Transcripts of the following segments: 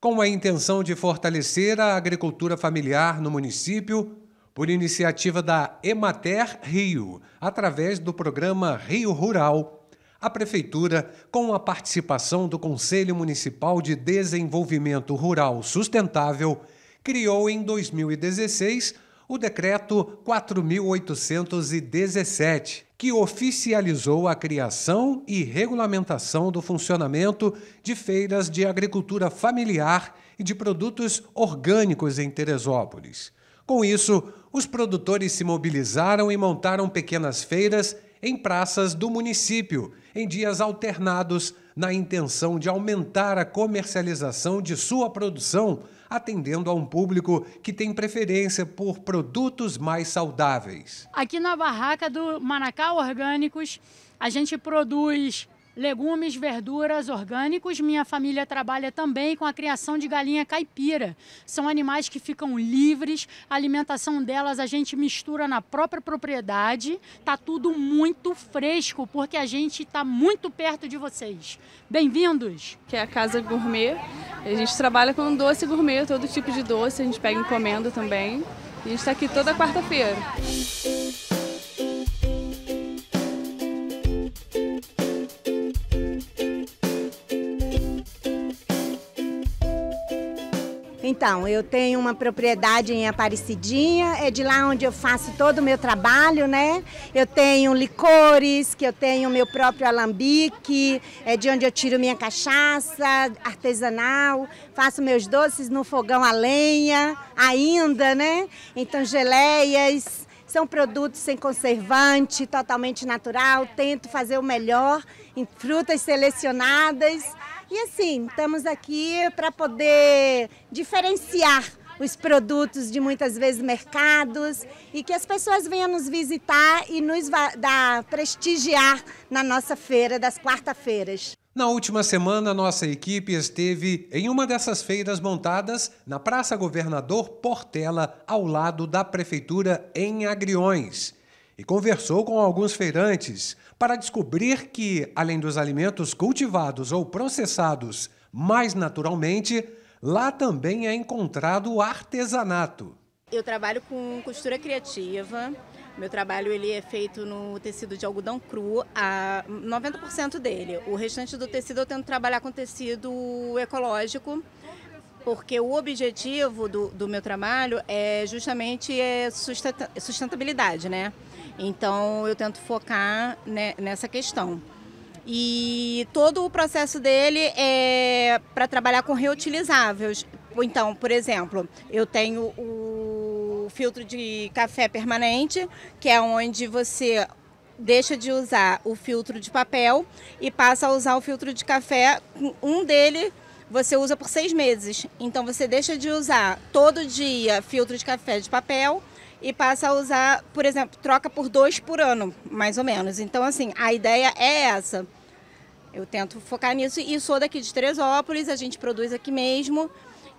com a intenção de fortalecer a agricultura familiar no município, por iniciativa da Emater Rio, através do programa Rio Rural, a Prefeitura, com a participação do Conselho Municipal de Desenvolvimento Rural Sustentável, criou em 2016 o Decreto 4.817, que oficializou a criação e regulamentação do funcionamento de feiras de agricultura familiar e de produtos orgânicos em Teresópolis. Com isso, os produtores se mobilizaram e montaram pequenas feiras em praças do município, em dias alternados na intenção de aumentar a comercialização de sua produção, atendendo a um público que tem preferência por produtos mais saudáveis. Aqui na barraca do Manacá Orgânicos, a gente produz legumes, verduras, orgânicos. Minha família trabalha também com a criação de galinha caipira. São animais que ficam livres, a alimentação delas a gente mistura na própria propriedade. Tá tudo muito fresco porque a gente está muito perto de vocês. Bem-vindos. Que é a casa gourmet. A gente trabalha com doce gourmet, todo tipo de doce, a gente pega encomenda também. E a gente está aqui toda quarta-feira. Então, eu tenho uma propriedade em Aparecidinha, é de lá onde eu faço todo o meu trabalho, né? Eu tenho licores, que eu tenho meu próprio alambique, é de onde eu tiro minha cachaça artesanal, faço meus doces no fogão a lenha ainda, né? Então, geleias, são produtos sem conservante, totalmente natural, tento fazer o melhor em frutas selecionadas e assim, estamos aqui para poder diferenciar os produtos de muitas vezes mercados e que as pessoas venham nos visitar e nos dar, prestigiar na nossa feira das quarta-feiras. Na última semana, nossa equipe esteve em uma dessas feiras montadas na Praça Governador Portela, ao lado da Prefeitura em Agriões e conversou com alguns feirantes para descobrir que, além dos alimentos cultivados ou processados mais naturalmente, lá também é encontrado o artesanato. Eu trabalho com costura criativa. Meu trabalho ele é feito no tecido de algodão cru, a 90% dele. O restante do tecido eu tento trabalhar com tecido ecológico porque o objetivo do, do meu trabalho é justamente é sustentabilidade, né? Então eu tento focar né, nessa questão. E todo o processo dele é para trabalhar com reutilizáveis. Então, por exemplo, eu tenho o filtro de café permanente, que é onde você deixa de usar o filtro de papel e passa a usar o filtro de café, um dele você usa por seis meses. Então você deixa de usar todo dia filtro de café de papel e passa a usar, por exemplo, troca por dois por ano, mais ou menos. Então, assim, a ideia é essa. Eu tento focar nisso e sou daqui de Teresópolis, a gente produz aqui mesmo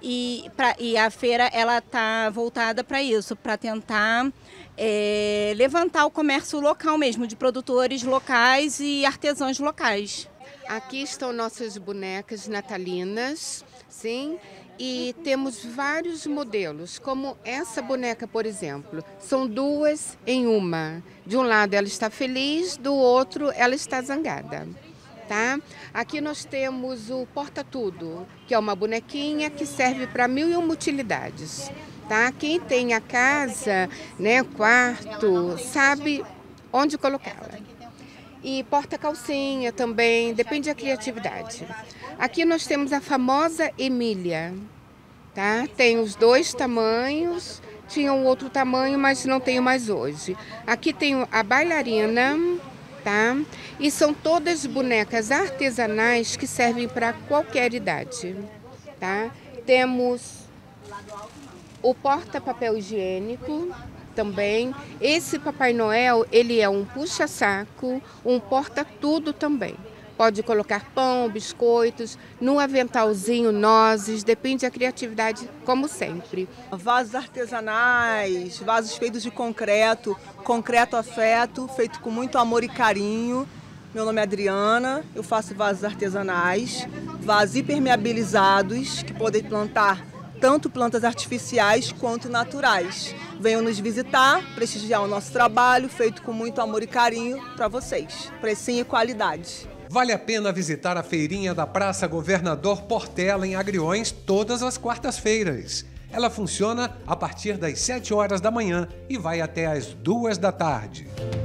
e, pra, e a feira ela tá voltada para isso, para tentar é, levantar o comércio local mesmo, de produtores locais e artesãos locais. Aqui estão nossas bonecas natalinas, sim, e temos vários modelos, como essa boneca, por exemplo. São duas em uma. De um lado ela está feliz, do outro ela está zangada. Tá? Aqui nós temos o Porta Tudo, que é uma bonequinha que serve para mil e uma utilidades. Tá? Quem tem a casa, né, quarto, sabe onde colocá-la e porta-calcinha também, depende da criatividade. Aqui nós temos a famosa Emília, tá? Tem os dois tamanhos, tinha um outro tamanho, mas não tenho mais hoje. Aqui tem a bailarina, tá? E são todas bonecas artesanais que servem para qualquer idade, tá? Temos o porta-papel higiênico, também. Esse Papai Noel, ele é um puxa-saco, um porta-tudo também. Pode colocar pão, biscoitos, num aventalzinho, nozes, depende da criatividade, como sempre. Vasos artesanais, vasos feitos de concreto, concreto afeto, feito com muito amor e carinho. Meu nome é Adriana, eu faço vasos artesanais, vasos hipermeabilizados, que podem plantar tanto plantas artificiais quanto naturais. Venham nos visitar, prestigiar o nosso trabalho, feito com muito amor e carinho para vocês. Precinho e qualidade. Vale a pena visitar a feirinha da Praça Governador Portela em Agriões todas as quartas-feiras. Ela funciona a partir das 7 horas da manhã e vai até as 2 da tarde.